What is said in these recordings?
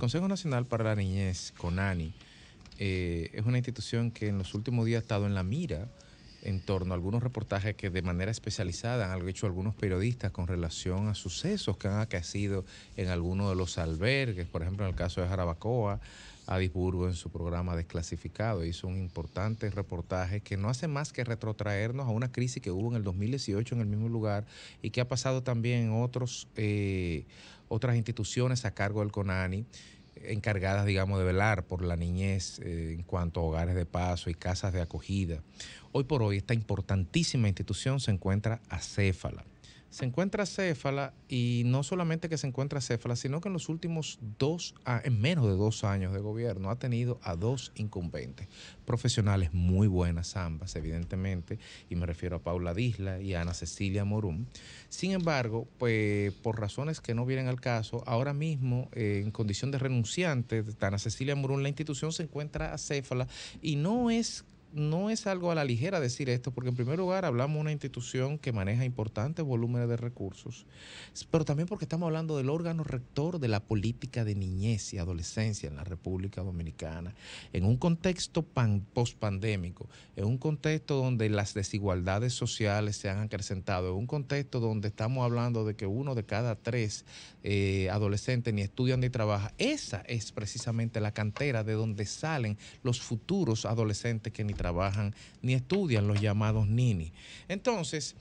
El Consejo Nacional para la Niñez, CONANI, eh, es una institución que en los últimos días ha estado en la mira en torno a algunos reportajes que de manera especializada han hecho algunos periodistas con relación a sucesos que han acaecido en algunos de los albergues, por ejemplo en el caso de Jarabacoa, Adisburgo en su programa Desclasificado hizo un importante reportaje que no hace más que retrotraernos a una crisis que hubo en el 2018 en el mismo lugar y que ha pasado también en otros, eh, otras instituciones a cargo del CONANI encargadas, digamos, de velar por la niñez eh, en cuanto a hogares de paso y casas de acogida. Hoy por hoy esta importantísima institución se encuentra acéfala se encuentra céfala y no solamente que se encuentra céfala, sino que en los últimos dos, en menos de dos años de gobierno ha tenido a dos incumbentes, profesionales muy buenas ambas, evidentemente, y me refiero a Paula Disla y a Ana Cecilia Morún. Sin embargo, pues por razones que no vienen al caso, ahora mismo eh, en condición de renunciante, Ana Cecilia Morún, la institución se encuentra a céfala y no es no es algo a la ligera decir esto, porque en primer lugar hablamos de una institución que maneja importantes volúmenes de recursos, pero también porque estamos hablando del órgano rector de la política de niñez y adolescencia en la República Dominicana, en un contexto post-pandémico, en un contexto donde las desigualdades sociales se han acrecentado, en un contexto donde estamos hablando de que uno de cada tres eh, adolescentes ni estudian ni trabaja. Esa es precisamente la cantera de donde salen los futuros adolescentes que ni trabajan ni estudian, los llamados nini. Entonces,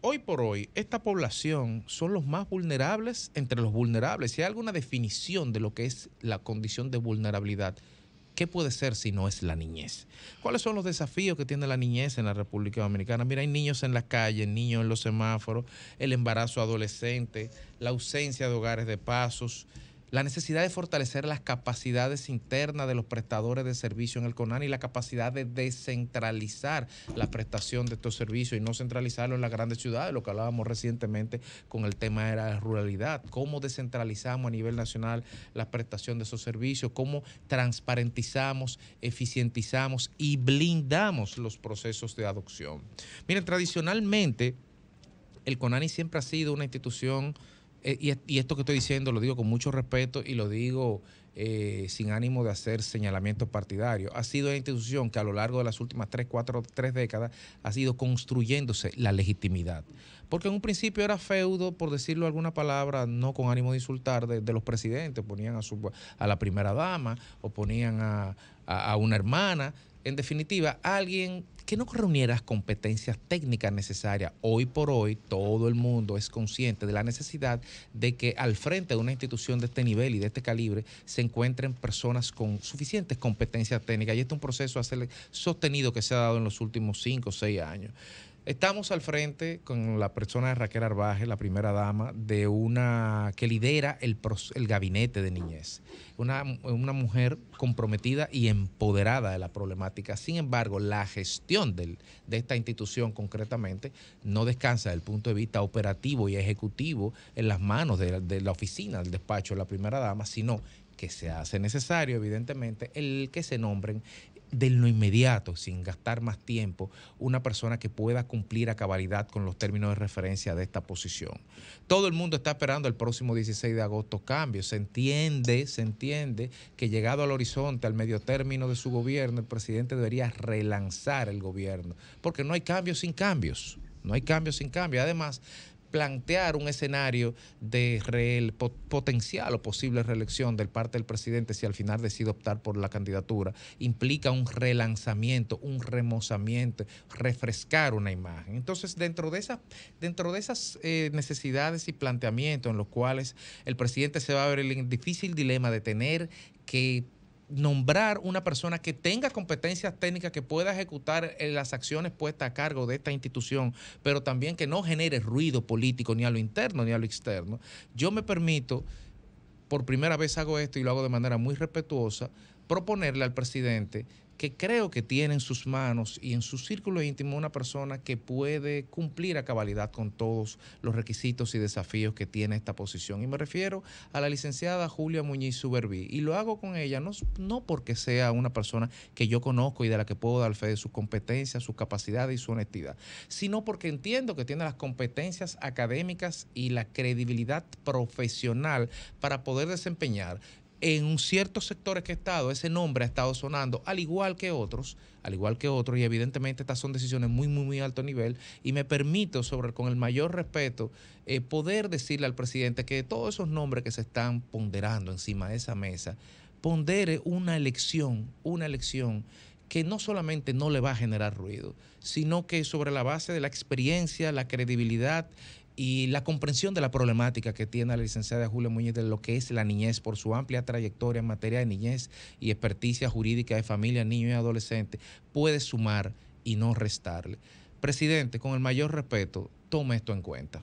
hoy por hoy, esta población son los más vulnerables entre los vulnerables. Si hay alguna definición de lo que es la condición de vulnerabilidad, ¿qué puede ser si no es la niñez? ¿Cuáles son los desafíos que tiene la niñez en la República Dominicana? Mira, hay niños en las calles, niños en los semáforos, el embarazo adolescente, la ausencia de hogares de pasos la necesidad de fortalecer las capacidades internas de los prestadores de servicio en el CONAN y la capacidad de descentralizar la prestación de estos servicios y no centralizarlo en las grandes ciudades, lo que hablábamos recientemente con el tema de la ruralidad, cómo descentralizamos a nivel nacional la prestación de esos servicios, cómo transparentizamos, eficientizamos y blindamos los procesos de adopción. Miren, tradicionalmente el CONANI siempre ha sido una institución eh, y, esto que estoy diciendo lo digo con mucho respeto y lo digo eh, sin ánimo de hacer señalamientos partidarios, ha sido una institución que a lo largo de las últimas tres, cuatro, tres décadas ha sido construyéndose la legitimidad. Porque en un principio era feudo, por decirlo alguna palabra, no con ánimo de insultar, de, los presidentes. Ponían a, su, a la primera dama o ponían a, a una hermana en definitiva, alguien que no reuniera las competencias técnicas necesarias. Hoy por hoy, todo el mundo es consciente de la necesidad de que al frente de una institución de este nivel y de este calibre se encuentren personas con suficientes competencias técnicas. Y este es un proceso sostenido que se ha dado en los últimos cinco o seis años. Estamos al frente con la persona de Raquel Arbaje, la primera dama, de una que lidera el, el gabinete de niñez. Una, mujer comprometida y empoderada de la problemática. Sin embargo, la gestión de esta institución concretamente no descansa desde el punto de vista operativo y ejecutivo en las manos de, de la oficina del despacho de la primera dama, sino que se hace necesario, evidentemente, el que se nombren de lo inmediato, sin gastar más tiempo, una persona que pueda cumplir a cabalidad con los términos de referencia de esta posición. Todo el mundo está esperando el próximo 16 de agosto cambios. Se entiende, se entiende que llegado al horizonte, al medio término de su gobierno, el presidente debería relanzar el gobierno, porque no hay cambios sin cambios. No hay cambios sin cambios. Además, plantear un escenario de potencial o posible reelección del parte del presidente si al final decide optar por la candidatura implica un relanzamiento, un remozamiento, refrescar una imagen. Entonces, dentro de, dentro de esas eh, necesidades y planteamientos en los cuales el presidente se va a ver el difícil dilema de tener que nombrar una persona que tenga competencias técnicas que pueda ejecutar eh, las acciones puestas a cargo de esta institución, pero también que no genere ruido político ni a lo interno ni a lo externo. Yo me permito, por primera vez hago esto y lo hago de manera muy respetuosa, proponerle al presidente que creo que tiene en sus manos y en su círculo íntimo una persona que puede cumplir a cabalidad con todos los requisitos y desafíos que tiene esta posición. Y me refiero a la licenciada Julia Muñiz Suberví. Y lo hago con ella no, no porque sea una persona que yo conozco y de la que puedo dar fe de sus competencias, su capacidad y su honestidad, sino porque entiendo que tiene las competencias académicas y la credibilidad profesional para poder desempeñar en ciertos sectores que he estado, ese nombre ha estado sonando, al igual que otros, al igual que otros, y evidentemente estas son decisiones muy, muy, muy alto nivel, y me permito, sobre, con el mayor respeto, eh, poder decirle al presidente que todos esos nombres que se están ponderando encima de esa mesa, pondere una elección, una elección que no solamente no le va a generar ruido, sino que sobre la base de la experiencia, la credibilidad y la comprensión de la problemática que tiene la licenciada Julia Muñiz de lo que es la niñez por su amplia trayectoria en materia de niñez y experticia jurídica de familia, niños y adolescentes, puede sumar y no restarle. Presidente, con el mayor respeto, tome esto en cuenta.